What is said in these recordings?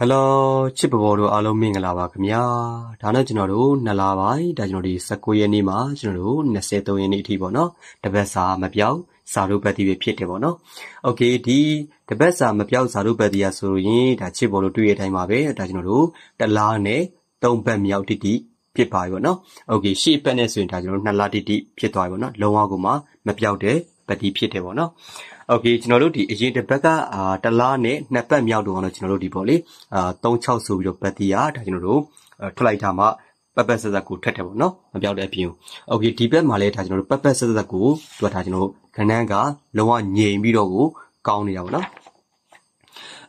ဟယ်လိုချစ်ပဘောတို့အားလုံးမင်္ဂလာပါခင်ဗျာဒါနဲ့ကျွန်တော်တို့နှစ်လပိုင်းဒါကျွန်တော်ဒီ16ရက်နေ့မှာကျွန်တော်တို့23ရက်နေ့အထိပေါ့နော်တပတ်စာမပြောင်းစာရုပ်ပတ်တိပဲဖြစ်တယ်ပေါ့နော်โอเคဒီတပတ်စာမပြောင်းစာရုပ်ပတ်တိရဆိုရင်ဒါချစ်ပေါ်လို့တွေ့ရတဲ့အချိန်ပါပဲဒါကျွန်တော်တို့တလားနဲ့သုံးပတ်မြောက်တိတိဖြစ်ပါပြီပေါ့နော်โอเคရှေ့ပတ်နဲ့ဆိုရင်ဒါကျွန်တော်တို့နှစ်လတိတိဖြစ်သွားပြီပေါ့နော်လုံးဝကိုမှမပြောင်းတဲ့ပတိဖြစ်တယ်ပေါ့နော်โอเคကျွန်တော်တို့ဒီအရင်တစ်ပတ်ကအာတလားနဲ့နှစ်ပတ်မြောက်တော့ကျွန်တော်တို့ဒီပေါ့လေအာ36ဆိုပြီးတော့ပတိအားဒါကျွန်တော်တို့ထွက်လိုက်တာမှပပတ်ဆက်ဆက်ကိုထက်တယ်ပေါ့နော်မပြောက်တဲ့အပြင်โอเคဒီဘက်မှာလည်းဒါကျွန်တော်တို့ပပတ်ဆက်ဆက်ကိုတွေ့ထားကျွန်တော်တို့ခဏန်းကလောကငြိမ်ပြီးတော့ကိုကောင်းနေတာပေါ့နော်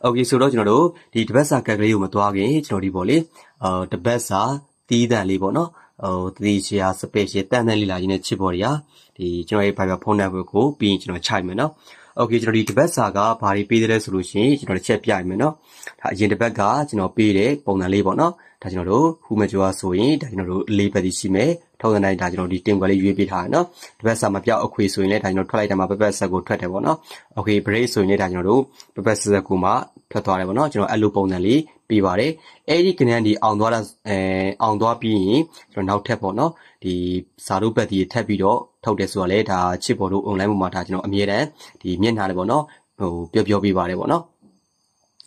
โอเคဆိုတော့ကျွန်တော်တို့ဒီတပတ်စာကက်ကလေးကိုမသွားခင်ကျွန်တော်ဒီပေါ့လေအာတပတ်စာတီးတန်လေးပေါ့နော်ဟိုတတိချာ special တန်တန်လေးလာရင်းနဲ့ချစ်ပေါ်တွေဟာဒီကျွန်တော်ရဲ့ Viber phone number ကိုပြီးရင်ကျွန်တော်ခြိုက်မယ်နော်။ Okay ကျွန်တော်ဒီတစ်ပတ်စာကဘာတွေပေးတယ်ဆိုလို့ရှိရင်ကျွန်တော်တစ်ချက်ပြရမယ်နော်။ဒါအရင်တစ်ပတ်ကကျွန်တော်ပေးတဲ့ပုံစံလေးပေါ့နော်။ဒါကျွန်တော်တို့ဟူမဂျွာဆိုရင်ဒါကျွန်တော်တို့လေးပတ်ရှိမယ်။ထောက်တဲ့တိုင်းဒါကျွန်တော်ဒီတင်ကွယ်လေးရွေးပေးထားတယ်နော်။တစ်ပတ်စာမပြောက်အခွေဆိုရင်လည်းဒါကျွန်တော်ထွက်လိုက်တာမှာပပတ်ဆက်ကိုထွက်တယ်ပေါ့နော်။ Okay break ဆိုရင်လည်းဒါကျွန်တော်တို့ပပတ်ဆက်ကိုမှထွက်သွားတယ်ပေါ့နော်။ကျွန်တော်အဲ့လိုပုံစံလေးပေးပါတယ်အဲ့ဒီကဏ္ဍဒီအောင်သွားတာအဲအောင်သွားပြီးရင်ကျွန်တော်နောက်ထပ်ပေါ့နော်ဒီစာတို့ဘက်ဒီထပ်ပြီးတော့ထုတ်တယ်ဆိုတော့လေဒါချစ်ပေါ်တို့ online ပေါ်မှာဒါကျွန်တော်အမြဲတမ်းဒီမျက်နှာတွေပေါ့နော်ဟိုပြောပြောပေးပါတယ်ပေါ့နော်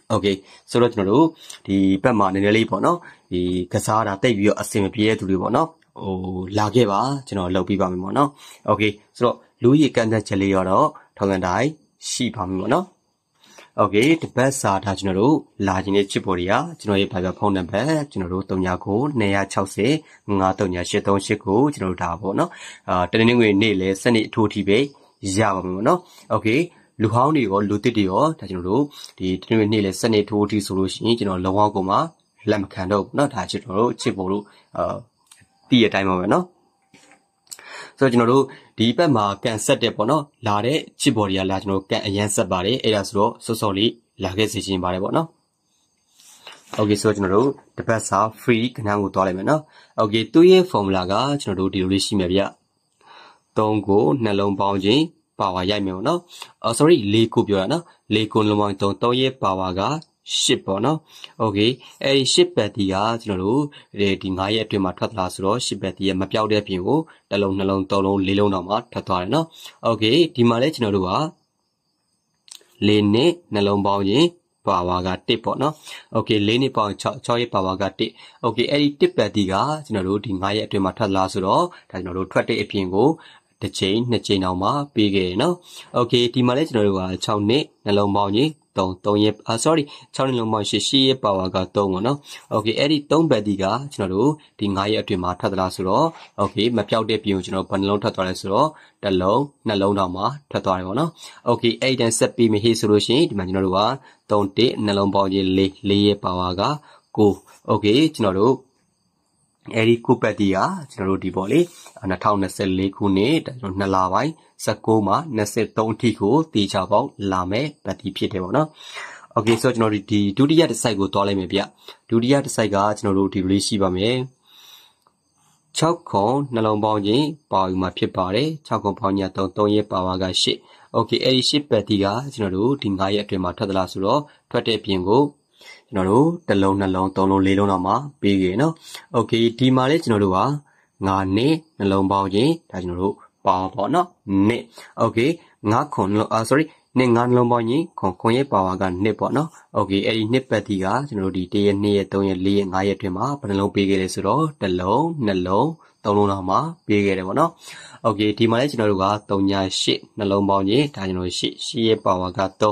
โอเคဆိုတော့ကျွန်တော်တို့ဒီဘက်မှာနည်းနည်းလေးပေါ့နော်ဒီကစားတာတိတ်ပြီးတော့အဆင်မပြေတဲ့သူတွေပေါ့နော်ဟိုလာခဲ့ပါကျွန်တော်လောက်ပြပါမယ်ပေါ့နော်โอเคဆိုတော့လူကြီးကန်တဲ့ချက်လေးတော့ထောင်ကန်တိုင်းရှိပါမယ်ပေါ့နော်โอเคဒီဘက်စာဒါကျွန်တော်တို့လာခြင်းတဲ့ချစ်ပေါ်တွေကကျွန်တော်ရဲ့ Viber ဖုန်းနံပါတ်ကျွန်တော်တို့3960 96383ကိုကျွန်တော်တို့ဒါပေါ့နော်အာတနင်္ဂနွေနေ့လဲစနေအထိုးထိပဲရပါမယ်ပေါ့နော်โอเคလူဟောင်းတွေရောလူသစ်တွေရောဒါကျွန်တော်တို့ဒီတနင်္ဂနွေနေ့လဲစနေထိုးထိဆိုလို့ရှိရင်ကျွန်တော်လောကောက်ကောင်မှာလက်မခံတော့ဘူးเนาะဒါကျွန်တော်တို့ချစ်ပေါ်လို့အာတည့်ရတိုင်းပါပဲเนาะဆိုတော့ကျွန်တော်တို့ဒီဘက်မှာကန်ဆက်တဲ့ပေါ့နော်လာတဲ့ချစ်ဘော်တွေကလာကျွန်တော်ကန်အရန်ဆက်ပါတယ်အဲ့ဒါဆိုတော့စောစောလေးလာခဲ့စီရှင်ပါတယ်ပေါ့နော် Okay ဆိုတော့ကျွန်တော်တို့တပတ်စာ free ကဏ္ဍကိုသွားလိုက်မယ်နော် Okay သူ့ရဲ့ formula ကကျွန်တော်တို့ဒီလိုလေးရှိမယ်ဗျ3ကိုနှလုံးပေါင်းခြင်းပါဝါရိုက်မယ်ပေါ့နော်အော် sorry ၄ကိုပြောတာနော်၄ကိုနှလုံးပေါင်း3 3ရဲ့ပါဝါက10ပေါ့နော်။ Okay အဲဒီ10ဘက်တီကကျွန်တော်တို့ဒီ9ရက်အတွင်းမှာထွက်လာဆိုတော့10ဘက်တီရဲ့မပြောက်တဲ့ပြင်ကိုတစ်လုံးနှလုံးသုံးလုံးလေးလုံးတော့မှထွက်သွားတယ်နော်။ Okay ဒီမှာလဲကျွန်တော်တို့ကလေးနှစ်နှလုံးပေါင်းရင်ပါဝါက1ပေါ့နော်။ Okay 4နှစ်ပေါင်း6 6ရဲ့ပါဝါက1 Okay အဲ့ဒီ1ပတ်တီကကျွန်တော်တို့ဒီ9ရက်အတွင်းမှာထွက်လာဆိုတော့ဒါကျွန်တော်တို့ထွက်တဲ့အပြင်ကိုတစ်ချိန်နှစ်ချိန်အောင်မှပေးခဲ့ရနော်။ Okay ဒီမှာလဲကျွန်တော်တို့က6နှစ်နှလုံးပေါင်းကြီး3 3ရဲ့အာ sorry 6နဲ့လုံးပေါင်း8 8ရဲ့ power က3ပေါ့နော် okay အဲ့ဒီ3 battery ကကျွန်တော်တို့ဒီ9ရဲ့အတွင်းမှာထွက်သလားဆိုတော့ okay မပြောက်တဲ့ပြင်ကိုကျွန်တော်ဘယ်နှလုံးထွက်သွားလဲဆိုတော့တစ်လုံးနှလုံးတောင်မှထွက်သွားတယ်ပေါ့နော် okay အဲ့ဒီတန်းဆက်ပြီးမဟေးဆိုလို့ရှိရင်ဒီမှာကျွန်တော်တို့က3 1နှလုံးပေါင်းကြီး4 4ရဲ့ power က9 okay ကျွန်တော်တို့အဲဒီကုပတ်တီကကျွန်တော်တို့ဒီပေါ့လေ2024ခုနှစ်ကျွန်တော်နှစ်လပိုင်း19မှာ23အထိကိုတေချာပေါက်လာမယ်ပတ်တီဖြစ်တယ်ပေါ့နော်โอเคဆိုတော့ကျွန်တော်ဒီဒုတိယတစ်စိုက်ကိုသွားလိုက်မယ်ဗျဒုတိယတစ်စိုက်ကကျွန်တော်တို့ဒီလေးရှိပါမယ်6ခုနှလုံးပေါင်းချင်းပါယူမှာဖြစ်ပါတယ်6ခုပေါင်းည3 3ရဲ့ပါဝါက8โอเคအဲဒီ8ပတ်တီကကျွန်တော်တို့ဒီ9ရက်အတွင်းမှာထွက်သလားဆိုတော့ထွက်တဲ့အပြင်ကိုကျွန်တော်တို့တစ်လုံးနှလုံးသုံးလုံးလေးလုံးတော့မှပြီးခဲ့နော်โอเคဒီမှာလေးကျွန်တော်တို့က9နှစ်နှလုံးပေါင်းရင်ဒါကျွန်တော်တို့ပေါင်းပေါ့နော်နှစ်โอเค9ခွန်လုံးအာ sorry နှစ်9နှလုံးပေါင်းရင်ခွန်ခွန်ရဲ့ပါဝါကနှစ်ပေါ့နော်โอเคအဲ့ဒီနှစ်ပတ်တီကကျွန်တော်တို့ဒီ1ရက်2ရက်3ရက်4ရက်5ရက်တွင်မှာဘယ်နှလုံးပေးခဲ့လဲဆိုတော့တစ်လုံးနှလုံးသုံးလုံးတော့မှပေးခဲ့တယ်ပေါ့နော်โอเคဒီမှာလေးကျွန်တော်တို့က3ည8နှလုံးပေါင်းရင်ဒါကျွန်တော်တို့8 8ရဲ့ပါဝါက3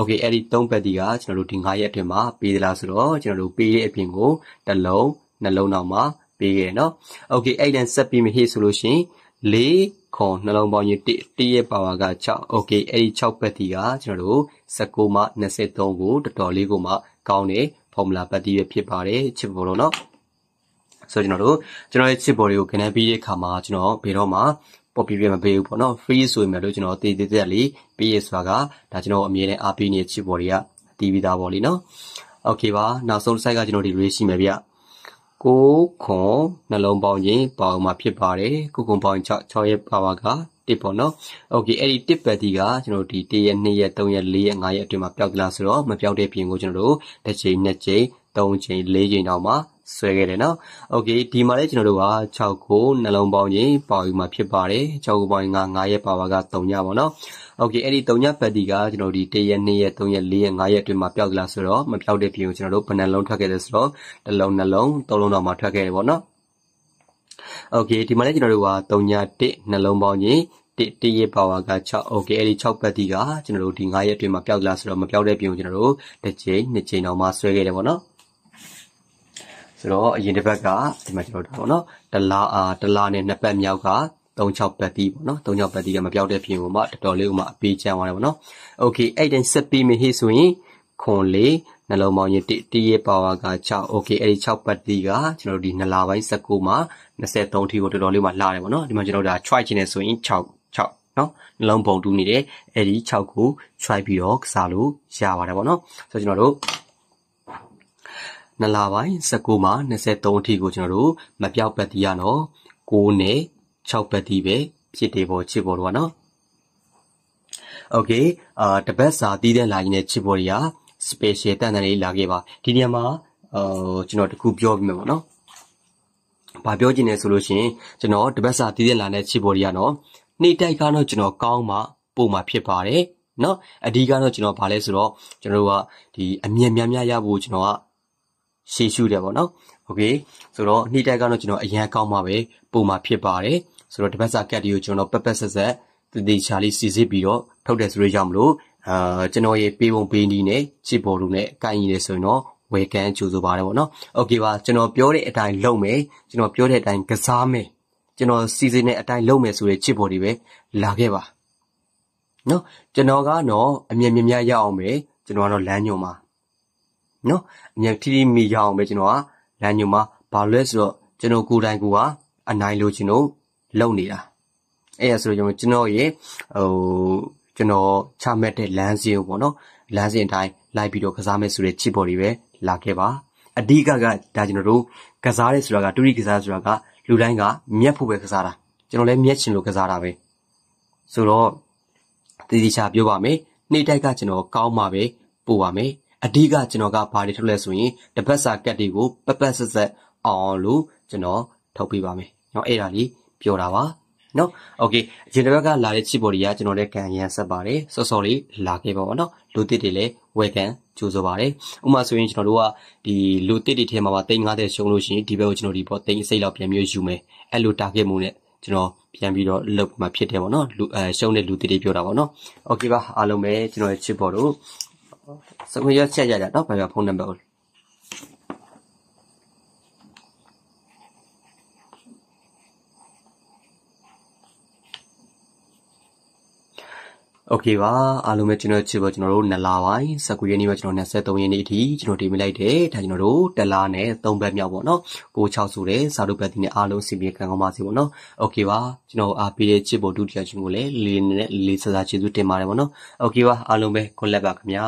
Okay အဲ့ဒီ၃ဘက်တီကကျွန်တော်တို့ဒီ9ရက် အတွင်းမှာပေးသလားဆိုတော့ကျွန်တော်တို့ပေးတဲ့အပြင်ကိုတစ်လုံးနှလုံးနောက်မှာပေးခဲ့နော် Okay အဲ့ဒါဆက်ပြီးမဟေ့ဆိုလို့ရှိရင်၄ခေါ်နှလုံးပေါင်းရင်1ရဲ့ပါဝါက6 okay အဲ့ဒီ6ဘက်တီကကျွန်တော်တို့19မှ23ကို တော်တော်လေးကိုမှ ကောင်းတယ်ဖော်မူလာဘက်တီရဖြစ်ပါတယ်ချစ်ပေါ်တော့เนาะဆိုတော့ကျွန်တော်တို့ကျွန်တော်ရဲ့ချစ်ပေါ်တွေကိုခဏပြီးတဲ့အခါမှာကျွန်တော်ဘယ်တော့မှပေါ်ပြပြမပေးဘူးပေါ့နော် free ဆိုရင်လည်းကျွန်တော်တည်တည်တက်လေးပေးရစွာကဒါကျွန်တော်အမြဲတမ်းအားပေးနေတဲ့ချစ်ပေါ်တွေကတည်ပြီးသားပေါ့လीနော် okay ပါနောက်ဆုံး site ကကျွန်တော်ဒီ rate ရှိမယ်ဗျကိုခွန်နှလုံးပေါင်းရင်ပေါင်းမှာ ဖြစ်ပါတယ်ကိုခွန်ပေါင်း6 6ရဲ့ power ကတစ်ပေါ့နော် okay အဲ့ဒီတစ်ပတ်ဒီကကျွန်တော်ဒီ1ရက်2ရက်3ရက်4ရက်5ရက်အတွင်းမှာပျောက်သလားဆိုတော့မပျောက်တဲ့ပြင်ကိုကျွန်တော်တို့တစ်ချိန်နှစ်ချိန်သုံးချိန်လေးချိန်တောင်မှဆွဲခဲ့တယ်နော်။ Okay ဒီမှာလည်းကျွန်တော်တို့က6ကိုနှလုံးပေါင်းရင်ပေါယူမှာဖြစ်ပါတယ်။6ကိုပေါင်းရင်က9ရဲ့ပါဝါက3ညပါနော်။ Okay အဲ့ဒီ3ညပတ်တီကကျွန်တော်ဒီ1ရက်2ရက်3ရက်4ရက်5ရက်အတွင်းမှာပျောက်သလားဆိုတော့မပျောက်တဲ့ပြင်ကိုကျွန်တော်တို့ဘယ်နှလုံးထွက်ခဲ့လဲဆိုတော့တစ်လုံးနှလုံးသုံးလုံးတော့မှထွက်ခဲ့တယ်ပေါ့နော်။ Okay ဒီမှာလည်းကျွန်တော်တို့က3ည1နှလုံးပေါင်းရင်တတရပါဝါက6 okay အဲ့ဒီ6ပတ်တိကကျွန်တော်တို့ဒီ9ရက်အတွင်းမှာပျောက်လာဆိုတော့မပျောက်တဲ့ပြင်ကိုကျွန်တော်တို့တစ်ချိန်နှစ်ချိန်တော့မှဆွဲခဲ့တယ်ပေါ့နော်။ဆိုတော့အရင်တစ်ပတ်ကဒီမှာကျွန်တော်တို့ပေါ့နော်ဒလာအာဒလာနဲ့နှစ်ပတ်မြောက်က36ပတ်တိပေါ့နော်36ပတ်တိကမပြောက်တဲ့ပြင်ကိုမှတော်တော်လေးဥမာအပေးချမ်းသွားတယ်ပေါ့နော်โอเคအဲ့တိုင်းဆက်ပြီးမဟိဆိုရင်ခွန်လေးနှလုံးပေါင်းရင်တရဲ့ပါဝါက6 okay အဲ့ဒီ6ပတ်တိကကျွန်တော်တို့ဒီ2လပိုင်း19မှာ23ထိကိုတော်တော်လေးမှလှတယ်ပေါ့နော်ဒီမှာကျွန်တော်တို့ဒါ try ချင်နေဆိုရင်6 6နော်နှလုံးပုံတူးနေတယ်အဲ့ဒီ6ကို try ပြီးတော့ကစားလို့ရပါတယ်ပေါ့နော်ဆိုတော့ကျွန်တော်တို့နှစ်လပိုင်း19မှ23အထိကိုကျွန်တော်တို့မပြောက်ပတ်တီရနော်6နဲ့6ပတ်တီပဲဖြစ်တယ်ပေါ့ချစ်ပေါ်တော့နော်โอเคအာတပတ်စာတီးတဲ့လာရင်လည်းချစ်ပေါ်တွေက special တန်တန်လေးလာခဲ့ပါဒီနေရာမှာဟိုကျွန်တော်တခုပြောပြမယ်ပေါ့နော်။ဘာပြောချင်လဲဆိုလို့ရှိရင်ကျွန်တော်တပတ်စာတည်တဲ့လာတဲ့ချစ်ပေါ်တွေကနော်နှိတိုက်ကတော့ကျွန်တော်ကောင်းမှပို့မှဖြစ်ပါတယ်နော်အဓိကတော့ကျွန်တော်ဗာလဲဆိုတော့ကျွန်တော်တို့ကဒီအမြင်များများရဖို့ကျွန်တော်ကရှေ့ရှုတယ်ပေါ့နော်โอเคဆိုတော့နှီးတက်ကတော့ကျွန်တော်အရန်ကောင်းမှာပဲပုံမှာဖြစ်ပါတယ်ဆိုတော့ဒီဘက်စာကတ်တွေကိုကျွန်တော်ပက်ပက်ဆက်ဆက်တည်တည်ချာလေးစီစစ်ပြီးတော့ထုတ်တယ်ဆိုရကြောင့်မလို့အာကျွန်တော်ရေပေးပုံပေးနီးနဲ့ချစ်ပေါ်လို့နဲ့ကိုင်းရည်လေဆိုရင်တော့ဝေကန်ကြိုဆိုပါတယ်ပေါ့နော်โอเคပါကျွန်တော်ပြောတဲ့အတိုင်းလုပ်မယ်ကျွန်တော်ပြောတဲ့အတိုင်းကစားမယ်ကျွန်တော်စီစဉ်တဲ့အတိုင်းလုပ်မယ်ဆိုတဲ့ချစ်ပေါ်တွေပဲလာခဲ့ပါနော်ကျွန်တော်ကတော့အမြင်မြင်များရအောင်ပဲကျွန်တော်ကတော့လမ်းညွန်ပါနော်အမြန်တိတိမိရအောင်ပဲကျွန်တော်ကလမ်းညွန်မှာဘာလို့လဲဆိုတော့ကျွန်တော်ကိုယ်တိုင်ကိုကအနိုင်လို့ကျွန်တော်လုပ်နေတာအဲ့ဒါဆိုတော့ကျွန်တော်ရေဟိုကျွန်တော်ချမှတ်တဲ့လမ်းစဉ်ပေါ့နော်လမ်းစဉ်အတိုင်းလိုက်ပြီးတော့ကစားမယ်ဆိုတဲ့ chip ပေါ်တွေပဲလာခဲ့ပါအဓိကကဒါကျွန်တော်တို့ကစားရဲဆိုတာကတူရီကစားဆိုတာကလူတိုင်းကမျက်ဖို့ပဲကစားတာကျွန်တော်လည်းမျက်ချင်လို့ကစားတာပဲဆိုတော့တည်တည်ချာပြောပါမယ်နေ့တိုက်ကကျွန်တော်ကောင်းမှပဲပို့ပါမယ်အဓိကကျွန်တော်ကဘာတွေထုတ်လဲဆိုရင်တပတ်စာကတ်တွေကိုပပဆက်ဆက်အောင်လို့ကျွန်တော်ထုတ်ပေးပါမယ်။နော်အဲ့ဒါလေးပြောတာပါ။နော်။ Okay ဂျင်တဘက်ကလာတဲ့ချစ်ပေါ်တွေကကျွန်တော်လည်းကန်ရန်ဆက်ပါတယ်။စောစောလေးလာခဲ့ပါတော့နော်။လူတစ်တွေလည်းဝယ်ကန်ကြိုးစားပါတယ်။ဥပမာဆိုရင်ကျွန်တော်တို့ကဒီလူတစ်တွေထဲမှာပါ350ရှုံးလို့ရှိရင်ဒီဘက်ကိုကျွန်တော်ဒီပေါ်3စိတ်လောက်ပြန်မျိုးယူမယ်။အဲ့လို target မှုနဲ့ကျွန်တော်ပြန်ပြီးတော့လုပ်မှာဖြစ်တယ်ပေါ့နော်။လူအဲရှုံးတဲ့လူတစ်တွေပြောတာပေါ့နော်။ Okay ပါအားလုံးပဲကျွန်တော်ရဲ့ချစ်ပေါ်တို့စခွေရချက်ရတာတော့ဘာမှဖုန်းနံပါတ်ဟုတ်โอเคပါအားလုံးပဲကျွန်တော်ချစ်ပါကျွန်တော်တို့နလာပိုင်းစကူရင်းနေ့မှာကျွန်တော်23ရင်းနေ့အထိကျွန်တော်တင်ပြလိုက်တယ်ဒါကျွန်တော်တို့တလားနဲ့3ဘက်မြောက်ပေါ့နော်ကို6ဆိုတဲ့စာတို့ဘက်ဒီနေ့အားလုံးစီပြေခံကောင်းပါစေပေါ့နော်โอเคပါကျွန်တော်အားပေးတဲ့ချစ်ဖို့ဒုတိယချင်းကိုလည်းလေးနဲ့လေးစားစားကျေးဇူးတင်ပါတယ်ပေါ့နော်โอเคပါအားလုံးပဲခွန်လက်ပါခင်ဗျာ